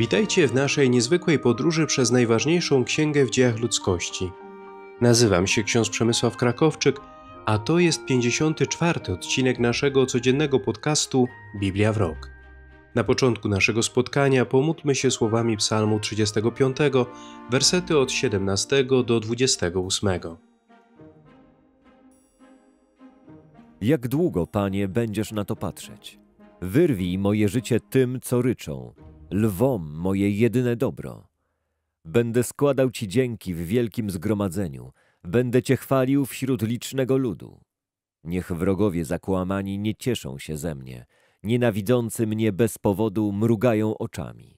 Witajcie w naszej niezwykłej podróży przez najważniejszą księgę w dziejach ludzkości. Nazywam się ksiądz Przemysław Krakowczyk, a to jest 54. odcinek naszego codziennego podcastu Biblia w rok. Na początku naszego spotkania pomódlmy się słowami Psalmu 35, wersety od 17 do 28. Jak długo, Panie, będziesz na to patrzeć? Wyrwij moje życie tym, co ryczą lwom moje jedyne dobro. Będę składał Ci dzięki w wielkim zgromadzeniu, będę Cię chwalił wśród licznego ludu. Niech wrogowie zakłamani nie cieszą się ze mnie, nienawidzący mnie bez powodu mrugają oczami,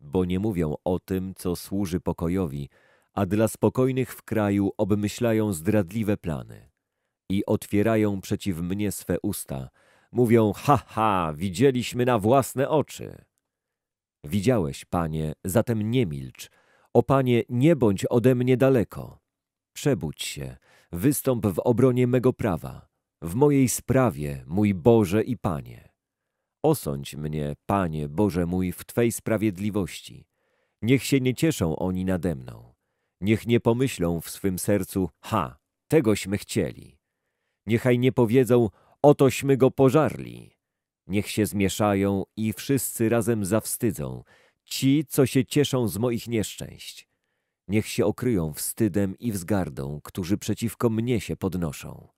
bo nie mówią o tym, co służy pokojowi, a dla spokojnych w kraju obmyślają zdradliwe plany i otwierają przeciw mnie swe usta, mówią, ha, ha, widzieliśmy na własne oczy. Widziałeś, Panie, zatem nie milcz. O Panie, nie bądź ode mnie daleko. Przebudź się, wystąp w obronie mego prawa, w mojej sprawie, mój Boże i Panie. Osądź mnie, Panie, Boże mój, w Twej sprawiedliwości. Niech się nie cieszą oni nade mną. Niech nie pomyślą w swym sercu, ha, tegośmy chcieli. Niechaj nie powiedzą, otośmy go pożarli. Niech się zmieszają i wszyscy razem zawstydzą, ci, co się cieszą z moich nieszczęść. Niech się okryją wstydem i wzgardą, którzy przeciwko mnie się podnoszą.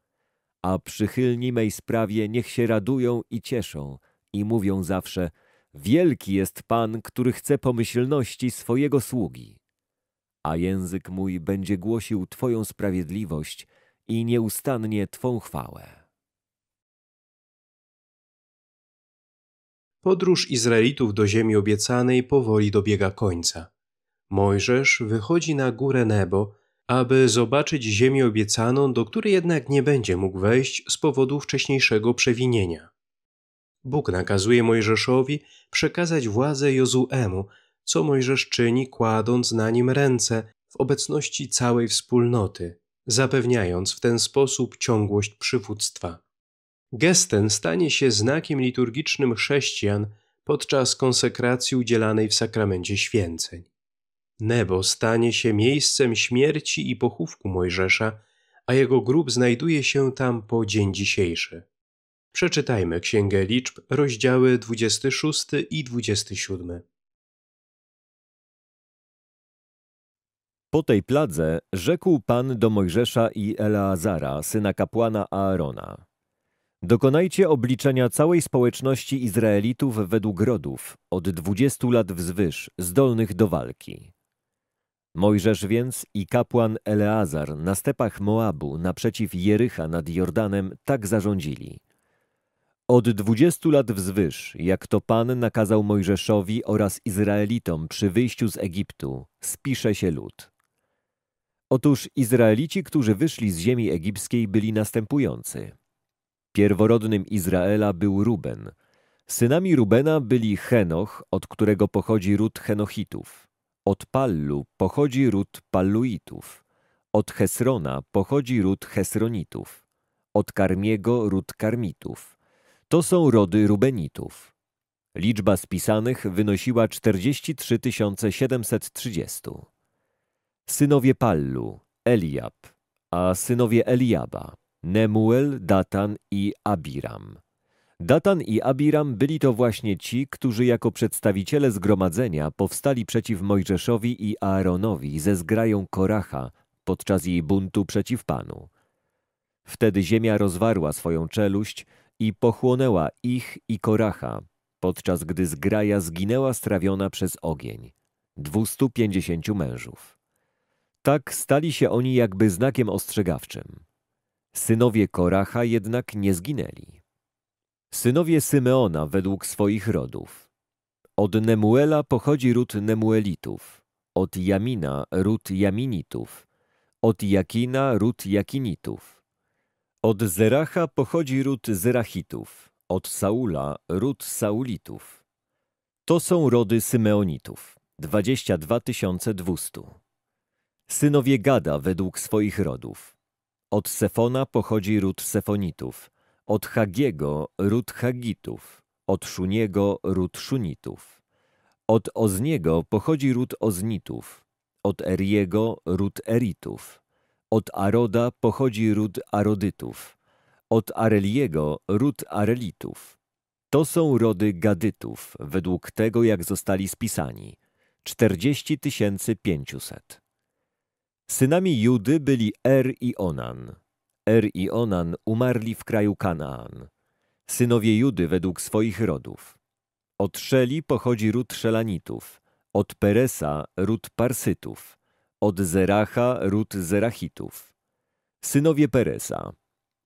A przychylni mej sprawie niech się radują i cieszą i mówią zawsze Wielki jest Pan, który chce pomyślności swojego sługi. A język mój będzie głosił Twoją sprawiedliwość i nieustannie Twą chwałę. Podróż Izraelitów do ziemi obiecanej powoli dobiega końca. Mojżesz wychodzi na górę Nebo, aby zobaczyć ziemię obiecaną, do której jednak nie będzie mógł wejść z powodu wcześniejszego przewinienia. Bóg nakazuje Mojżeszowi przekazać władzę Jozuemu, co Mojżesz czyni, kładąc na nim ręce w obecności całej wspólnoty, zapewniając w ten sposób ciągłość przywództwa. Gest ten stanie się znakiem liturgicznym chrześcijan podczas konsekracji udzielanej w sakramencie święceń. Nebo stanie się miejscem śmierci i pochówku Mojżesza, a jego grób znajduje się tam po dzień dzisiejszy. Przeczytajmy Księgę Liczb, rozdziały 26 i 27. Po tej pladze rzekł Pan do Mojżesza i Eleazara, syna kapłana Aarona. Dokonajcie obliczenia całej społeczności Izraelitów według rodów, od dwudziestu lat wzwyż, zdolnych do walki. Mojżesz więc i kapłan Eleazar na stepach Moabu naprzeciw Jericha nad Jordanem tak zarządzili. Od dwudziestu lat wzwyż, jak to Pan nakazał Mojżeszowi oraz Izraelitom przy wyjściu z Egiptu, spisze się lud. Otóż Izraelici, którzy wyszli z ziemi egipskiej, byli następujący – Pierworodnym Izraela był Ruben. Synami Rubena byli Henoch, od którego pochodzi ród Henochitów. Od Pallu pochodzi ród Palluitów. Od Hesrona pochodzi ród Hesronitów. Od Karmiego ród Karmitów. To są rody Rubenitów. Liczba spisanych wynosiła 43 730. Synowie Pallu, Eliab, a synowie Eliaba, Nemuel, Datan i Abiram. Datan i Abiram byli to właśnie ci, którzy jako przedstawiciele zgromadzenia powstali przeciw Mojżeszowi i Aaronowi ze zgrają Koracha podczas jej buntu przeciw Panu. Wtedy ziemia rozwarła swoją czeluść i pochłonęła ich i Koracha, podczas gdy zgraja zginęła strawiona przez ogień. 250 mężów. Tak stali się oni jakby znakiem ostrzegawczym. Synowie Koracha jednak nie zginęli. Synowie Symeona według swoich rodów. Od Nemuela pochodzi ród Nemuelitów, od Jamina ród Jaminitów, od Jakina ród Jakinitów. Od Zeracha pochodzi ród Zerachitów, od Saula ród Saulitów. To są rody Symeonitów, 22 200. Synowie Gada według swoich rodów. Od Sefona pochodzi ród Sefonitów, od Hagiego ród Hagitów, od Szuniego ród Szunitów. Od Ozniego pochodzi ród Oznitów, od Eriego ród Eritów, od Aroda pochodzi ród Arodytów, od Areliego ród Arelitów. To są rody Gadytów, według tego jak zostali spisani, 40 500. Synami Judy byli Er i Onan. Er i Onan umarli w kraju Kanaan. Synowie Judy według swoich rodów. Od Szeli pochodzi ród Szelanitów, od Peresa ród Parsytów, od Zeracha ród Zerachitów. Synowie Peresa.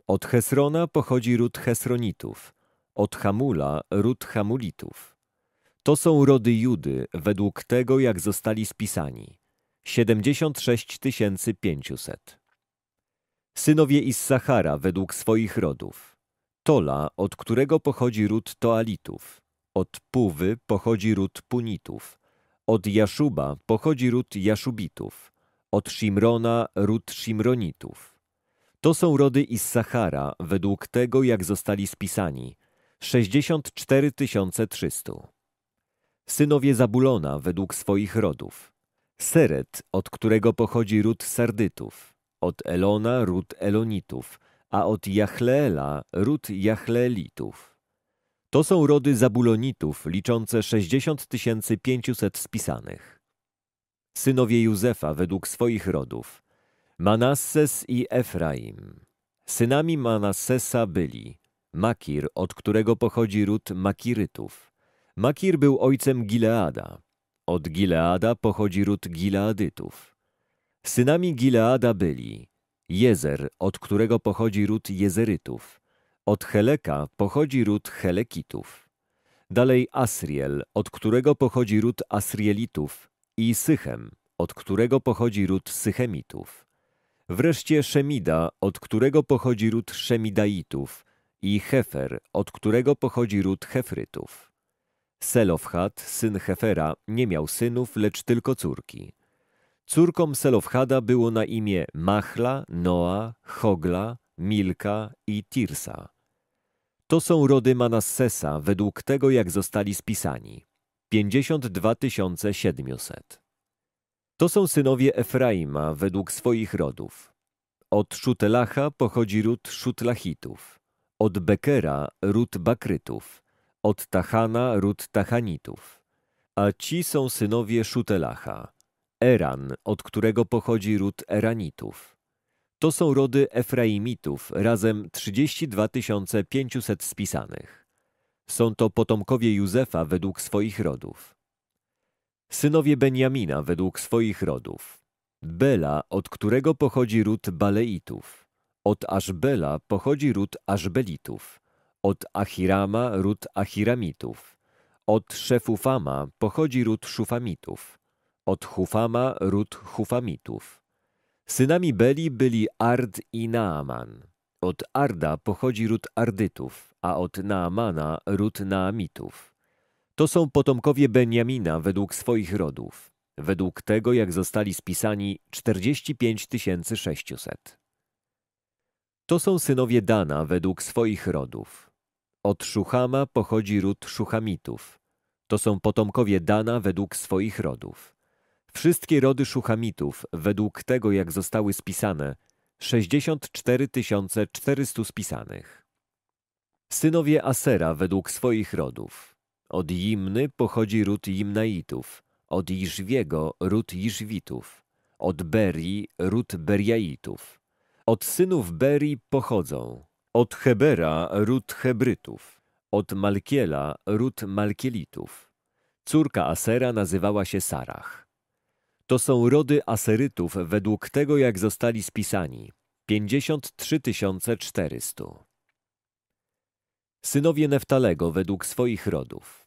Od Hesrona pochodzi ród Hesronitów, od Hamula ród Hamulitów. To są rody Judy według tego, jak zostali spisani. 76 500. Synowie Issachara według swoich rodów. Tola, od którego pochodzi ród Toalitów. Od Puwy pochodzi ród Punitów. Od Jaszuba pochodzi ród Jaszubitów. Od Shimrona ród Shimronitów. To są rody Issachara według tego, jak zostali spisani. 64 300. Synowie Zabulona według swoich rodów. Seret, od którego pochodzi ród Sardytów, od Elona ród Elonitów, a od Jachleela ród Jachleelitów. To są rody Zabulonitów, liczące 60 500 spisanych. Synowie Józefa według swoich rodów. Manasses i Efraim. Synami Manassesa byli Makir, od którego pochodzi ród Makirytów. Makir był ojcem Gileada. Od Gileada pochodzi ród Gileadytów. Synami Gileada byli Jezer, od którego pochodzi ród Jezerytów. Od Heleka pochodzi ród Helekitów. Dalej Asriel, od którego pochodzi ród Asrielitów i Sychem, od którego pochodzi ród Sychemitów. Wreszcie Szemida, od którego pochodzi ród Szemidaitów i Hefer, od którego pochodzi ród Hefrytów. Selofhad, syn Hefera, nie miał synów, lecz tylko córki. Córkom Selofhada było na imię Machla, Noa, Hogla, Milka i Tirsa. To są rody Manassesa według tego, jak zostali spisani. 52 700. To są synowie Efraima według swoich rodów. Od Szutelacha pochodzi ród Szutlachitów, od Bekera ród Bakrytów, od Tahana ród Tahanitów, a ci są synowie Szutelacha, Eran, od którego pochodzi ród Eranitów. To są rody Efraimitów, razem 32 500 spisanych. Są to potomkowie Józefa według swoich rodów. Synowie Benjamina według swoich rodów. Bela, od którego pochodzi ród Baleitów. Od Ażbela pochodzi ród Aszbelitów. Od Achiram'a ród Achiramitów. Od Szefufama pochodzi ród Szufamitów. Od Hufama ród Hufamitów. Synami Beli byli Ard i Naaman. Od Arda pochodzi ród Ardytów, a od Naamana ród Naamitów. To są potomkowie Benjamina według swoich rodów, według tego jak zostali spisani 45 600. To są synowie Dana według swoich rodów, od Szuchama pochodzi ród Szuchamitów. To są potomkowie Dana według swoich rodów. Wszystkie rody Szuchamitów, według tego jak zostały spisane, 64 400 spisanych. Synowie Asera według swoich rodów. Od Jimny pochodzi ród Jimnaitów, od Iżwiego ród Iżwitów, od Berii ród Beriaitów. Od synów Berii pochodzą od Hebera ród Hebrytów, od Malkiela ród Malkielitów. Córka Asera nazywała się Sarach. To są rody Aserytów według tego, jak zostali spisani. 53 400. Synowie Neftalego według swoich rodów.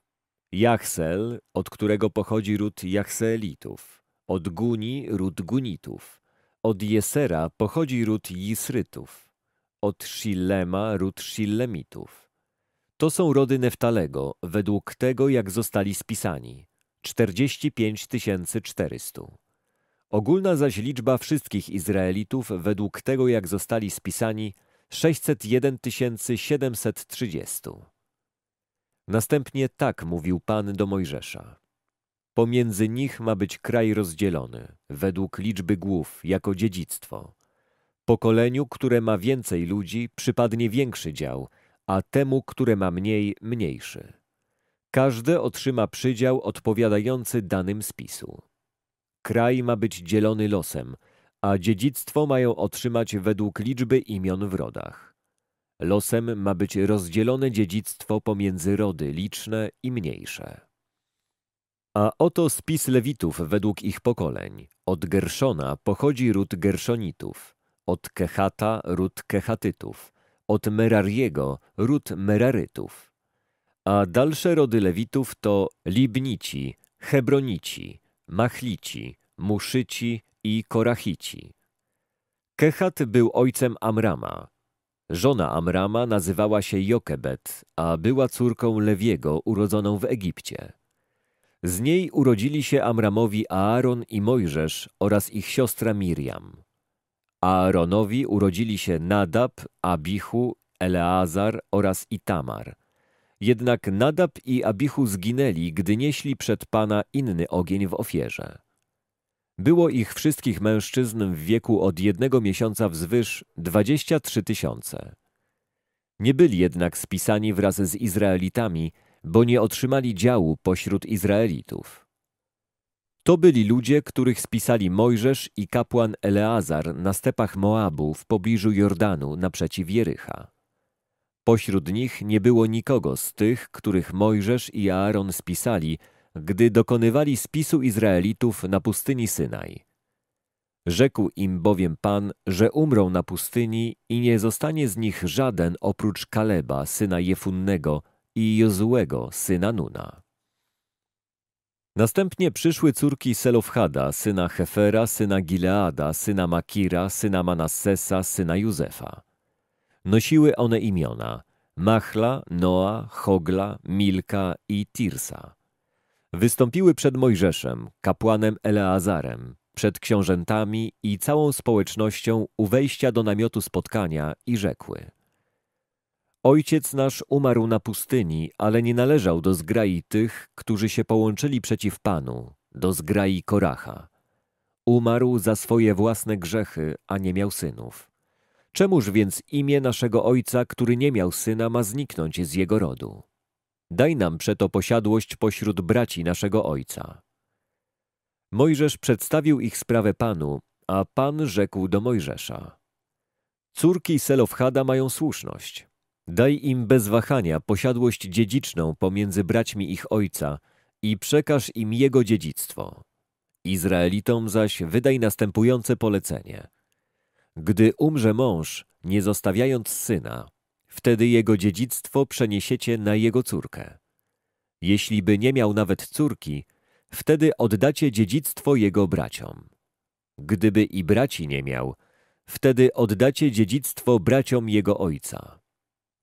Jachsel, od którego pochodzi ród Jachselitów. od Guni ród Gunitów, od Jesera pochodzi ród Jisrytów od Shillema ród Shillemitów. To są rody Neftalego, według tego jak zostali spisani, 45 400. Ogólna zaś liczba wszystkich Izraelitów według tego jak zostali spisani 601 730. Następnie tak mówił Pan do Mojżesza. Pomiędzy nich ma być kraj rozdzielony, według liczby głów, jako dziedzictwo – Pokoleniu, które ma więcej ludzi, przypadnie większy dział, a temu, które ma mniej, mniejszy. Każde otrzyma przydział odpowiadający danym spisu. Kraj ma być dzielony losem, a dziedzictwo mają otrzymać według liczby imion w rodach. Losem ma być rozdzielone dziedzictwo pomiędzy rody liczne i mniejsze. A oto spis Lewitów według ich pokoleń. Od Gerszona pochodzi ród Gerszonitów od Kechata ród Kechatytów, od Merariego ród Merarytów. A dalsze rody Lewitów to Libnici, Hebronici, Machlici, Muszyci i Korachici. Kechat był ojcem Amrama. Żona Amrama nazywała się Jokebet, a była córką Lewiego urodzoną w Egipcie. Z niej urodzili się Amramowi Aaron i Mojżesz oraz ich siostra Miriam. Aaronowi urodzili się Nadab, Abichu, Eleazar oraz Itamar. Jednak Nadab i Abichu zginęli, gdy nieśli przed Pana inny ogień w ofierze. Było ich wszystkich mężczyzn w wieku od jednego miesiąca wzwyż 23 tysiące. Nie byli jednak spisani wraz z Izraelitami, bo nie otrzymali działu pośród Izraelitów. To byli ludzie, których spisali Mojżesz i kapłan Eleazar na stepach Moabu w pobliżu Jordanu naprzeciw Jericha. Pośród nich nie było nikogo z tych, których Mojżesz i Aaron spisali, gdy dokonywali spisu Izraelitów na pustyni Synaj. Rzekł im bowiem Pan, że umrą na pustyni i nie zostanie z nich żaden oprócz Kaleba, syna Jefunnego i Jozułego, syna Nuna. Następnie przyszły córki Selofhada, syna Hefera, syna Gileada, syna Makira, syna Manassesa, syna Józefa. Nosiły one imiona Machla, Noa, Hogla, Milka i Tirsa. Wystąpiły przed Mojżeszem, kapłanem Eleazarem, przed książętami i całą społecznością u wejścia do namiotu spotkania i rzekły – Ojciec nasz umarł na pustyni, ale nie należał do zgrai tych, którzy się połączyli przeciw Panu, do zgrai Koracha. Umarł za swoje własne grzechy, a nie miał synów. Czemuż więc imię naszego ojca, który nie miał syna, ma zniknąć z jego rodu? Daj nam przeto posiadłość pośród braci naszego ojca. Mojżesz przedstawił ich sprawę Panu, a Pan rzekł do Mojżesza. Córki Selofhada mają słuszność. Daj im bez wahania posiadłość dziedziczną pomiędzy braćmi ich ojca i przekaż im jego dziedzictwo. Izraelitom zaś wydaj następujące polecenie. Gdy umrze mąż, nie zostawiając syna, wtedy jego dziedzictwo przeniesiecie na jego córkę. Jeśli by nie miał nawet córki, wtedy oddacie dziedzictwo jego braciom. Gdyby i braci nie miał, wtedy oddacie dziedzictwo braciom jego ojca.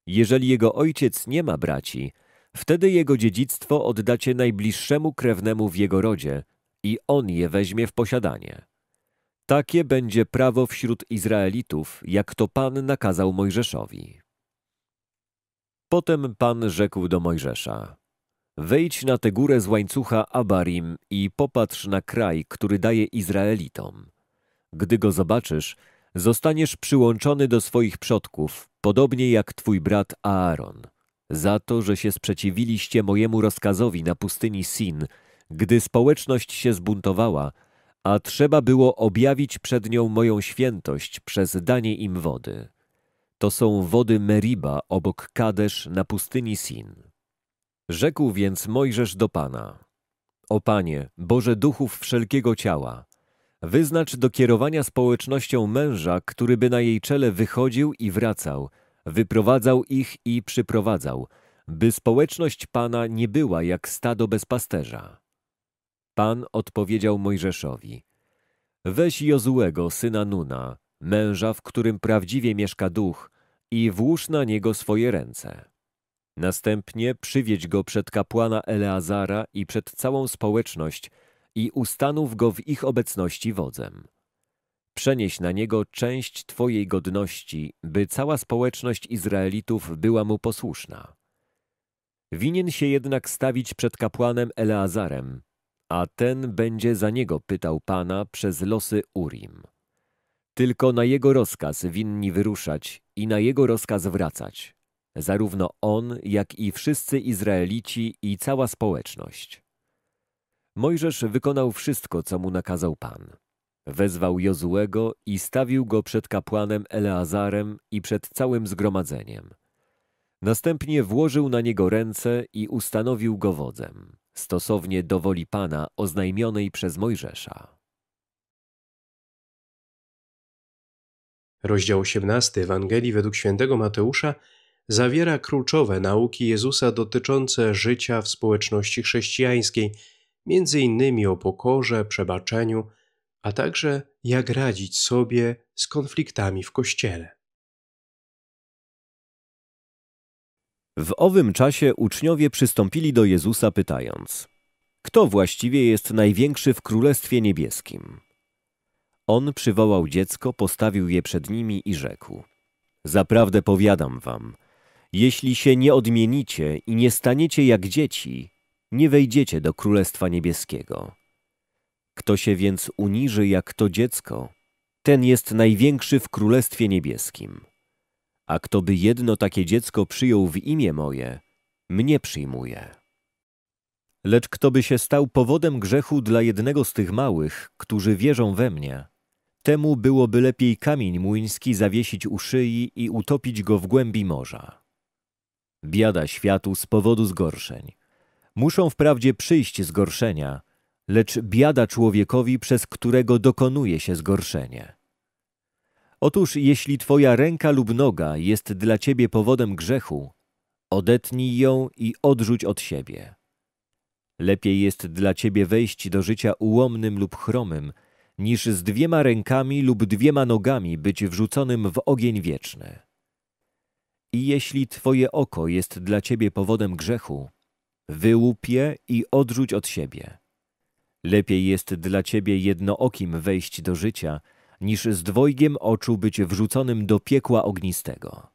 Jeżeli jego ojciec nie ma braci, wtedy jego dziedzictwo oddacie najbliższemu krewnemu w jego rodzie i on je weźmie w posiadanie. Takie będzie prawo wśród Izraelitów, jak to Pan nakazał Mojżeszowi. Potem Pan rzekł do Mojżesza: Wejdź na tę górę z łańcucha Abarim i popatrz na kraj, który daje Izraelitom. Gdy go zobaczysz, zostaniesz przyłączony do swoich przodków, podobnie jak twój brat Aaron, za to, że się sprzeciwiliście mojemu rozkazowi na pustyni Sin, gdy społeczność się zbuntowała, a trzeba było objawić przed nią moją świętość przez danie im wody. To są wody Meriba obok Kadesz na pustyni Sin. Rzekł więc Mojżesz do Pana. O Panie, Boże duchów wszelkiego ciała, Wyznacz do kierowania społecznością męża, który by na jej czele wychodził i wracał, wyprowadzał ich i przyprowadzał, by społeczność Pana nie była jak stado bez pasterza. Pan odpowiedział Mojżeszowi: Weź Jozułego, syna Nuna, męża, w którym prawdziwie mieszka duch, i włóż na niego swoje ręce. Następnie przywieź go przed kapłana Eleazara i przed całą społeczność i ustanów go w ich obecności wodzem. Przenieś na niego część Twojej godności, by cała społeczność Izraelitów była mu posłuszna. Winien się jednak stawić przed kapłanem Eleazarem, a ten będzie za niego pytał Pana przez losy Urim. Tylko na jego rozkaz winni wyruszać i na jego rozkaz wracać, zarówno on, jak i wszyscy Izraelici i cała społeczność. Mojżesz wykonał wszystko, co mu nakazał Pan. Wezwał Jozułego i stawił go przed kapłanem Eleazarem i przed całym zgromadzeniem. Następnie włożył na niego ręce i ustanowił go wodzem, stosownie do woli Pana oznajmionej przez Mojżesza. Rozdział 18 Ewangelii według świętego Mateusza zawiera kluczowe nauki Jezusa dotyczące życia w społeczności chrześcijańskiej – między innymi o pokorze, przebaczeniu, a także jak radzić sobie z konfliktami w kościele. W owym czasie uczniowie przystąpili do Jezusa pytając: Kto właściwie jest największy w Królestwie Niebieskim? On przywołał dziecko, postawił je przed nimi i rzekł: Zaprawdę powiadam wam, jeśli się nie odmienicie i nie staniecie jak dzieci, nie wejdziecie do Królestwa Niebieskiego. Kto się więc uniży jak to dziecko, ten jest największy w Królestwie Niebieskim. A kto by jedno takie dziecko przyjął w imię moje, mnie przyjmuje. Lecz kto by się stał powodem grzechu dla jednego z tych małych, którzy wierzą we mnie, temu byłoby lepiej kamień młyński zawiesić u szyi i utopić go w głębi morza. Biada światu z powodu zgorszeń Muszą wprawdzie przyjść zgorszenia, lecz biada człowiekowi, przez którego dokonuje się zgorszenie. Otóż jeśli twoja ręka lub noga jest dla ciebie powodem grzechu, odetnij ją i odrzuć od siebie. Lepiej jest dla ciebie wejść do życia ułomnym lub chromym, niż z dwiema rękami lub dwiema nogami być wrzuconym w ogień wieczny. I jeśli twoje oko jest dla ciebie powodem grzechu, wyłup je i odrzuć od siebie. Lepiej jest dla ciebie jednookim wejść do życia, niż z dwojgiem oczu być wrzuconym do piekła ognistego.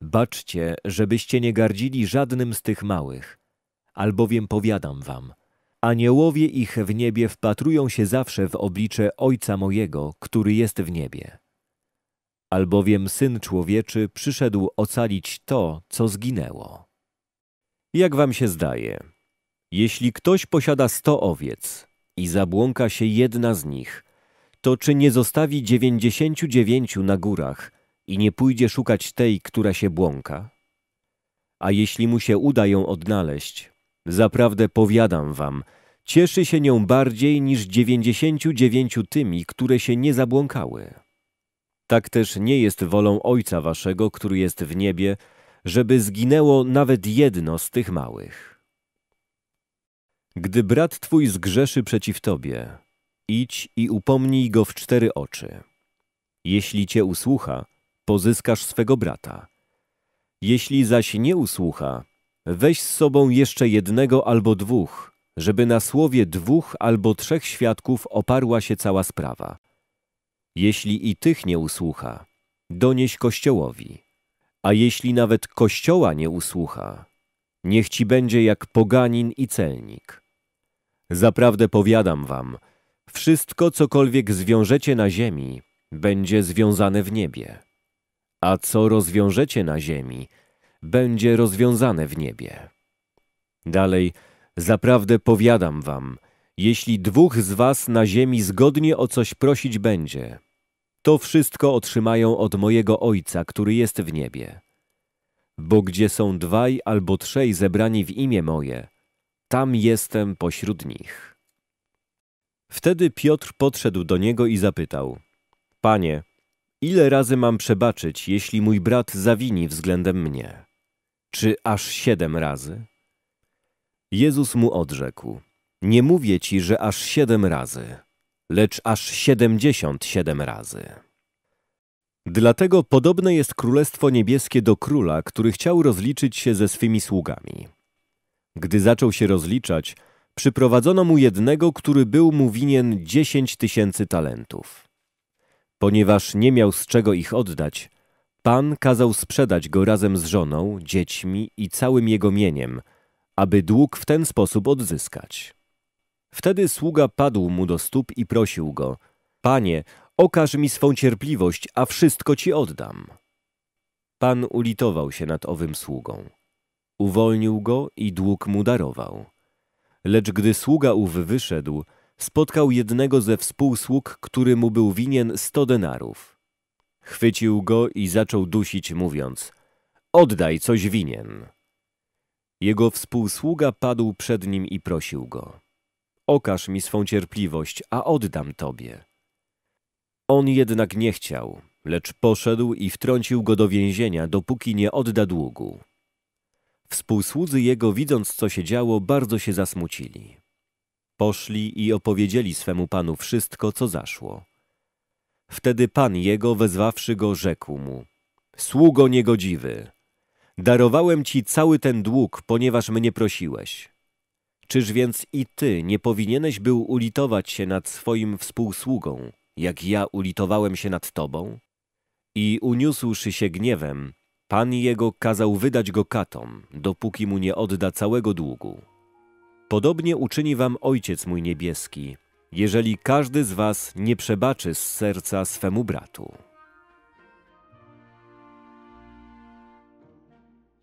Baczcie, żebyście nie gardzili żadnym z tych małych, albowiem powiadam wam, aniołowie ich w niebie wpatrują się zawsze w oblicze Ojca mojego, który jest w niebie. Albowiem Syn Człowieczy przyszedł ocalić to, co zginęło. Jak wam się zdaje, jeśli ktoś posiada sto owiec i zabłąka się jedna z nich, to czy nie zostawi dziewięćdziesięciu dziewięciu na górach i nie pójdzie szukać tej, która się błąka? A jeśli mu się uda ją odnaleźć, zaprawdę powiadam wam, cieszy się nią bardziej niż dziewięćdziesięciu dziewięciu tymi, które się nie zabłąkały. Tak też nie jest wolą Ojca Waszego, który jest w niebie, żeby zginęło nawet jedno z tych małych. Gdy brat twój zgrzeszy przeciw tobie, idź i upomnij go w cztery oczy. Jeśli cię usłucha, pozyskasz swego brata. Jeśli zaś nie usłucha, weź z sobą jeszcze jednego albo dwóch, żeby na słowie dwóch albo trzech świadków oparła się cała sprawa. Jeśli i tych nie usłucha, donieś kościołowi. A jeśli nawet Kościoła nie usłucha, niech ci będzie jak poganin i celnik. Zaprawdę powiadam wam, wszystko cokolwiek zwiążecie na ziemi, będzie związane w niebie, a co rozwiążecie na ziemi, będzie rozwiązane w niebie. Dalej, zaprawdę powiadam wam, jeśli dwóch z was na ziemi zgodnie o coś prosić będzie, to wszystko otrzymają od mojego Ojca, który jest w niebie. Bo gdzie są dwaj albo trzej zebrani w imię moje, tam jestem pośród nich. Wtedy Piotr podszedł do niego i zapytał: Panie, ile razy mam przebaczyć, jeśli mój brat zawini względem mnie? Czy aż siedem razy? Jezus mu odrzekł: Nie mówię ci, że aż siedem razy lecz aż siedemdziesiąt siedem razy. Dlatego podobne jest Królestwo Niebieskie do króla, który chciał rozliczyć się ze swymi sługami. Gdy zaczął się rozliczać, przyprowadzono mu jednego, który był mu winien dziesięć tysięcy talentów. Ponieważ nie miał z czego ich oddać, Pan kazał sprzedać go razem z żoną, dziećmi i całym jego mieniem, aby dług w ten sposób odzyskać. Wtedy sługa padł mu do stóp i prosił go, Panie, okaż mi swą cierpliwość, a wszystko ci oddam. Pan ulitował się nad owym sługą. Uwolnił go i dług mu darował. Lecz gdy sługa ów wyszedł, spotkał jednego ze współsług, który mu był winien sto denarów. Chwycił go i zaczął dusić, mówiąc – oddaj, coś winien. Jego współsługa padł przed nim i prosił go – Okaż mi swą cierpliwość, a oddam Tobie. On jednak nie chciał, lecz poszedł i wtrącił go do więzienia, dopóki nie odda długu. Współsłudzy jego, widząc co się działo, bardzo się zasmucili. Poszli i opowiedzieli swemu panu wszystko, co zaszło. Wtedy pan jego, wezwawszy go, rzekł mu: Sługo niegodziwy, darowałem ci cały ten dług, ponieważ mnie prosiłeś. Czyż więc i ty nie powinieneś był ulitować się nad swoim współsługą, jak ja ulitowałem się nad tobą? I uniósłszy się gniewem, Pan jego kazał wydać go katom, dopóki mu nie odda całego długu. Podobnie uczyni wam Ojciec mój niebieski, jeżeli każdy z was nie przebaczy z serca swemu bratu.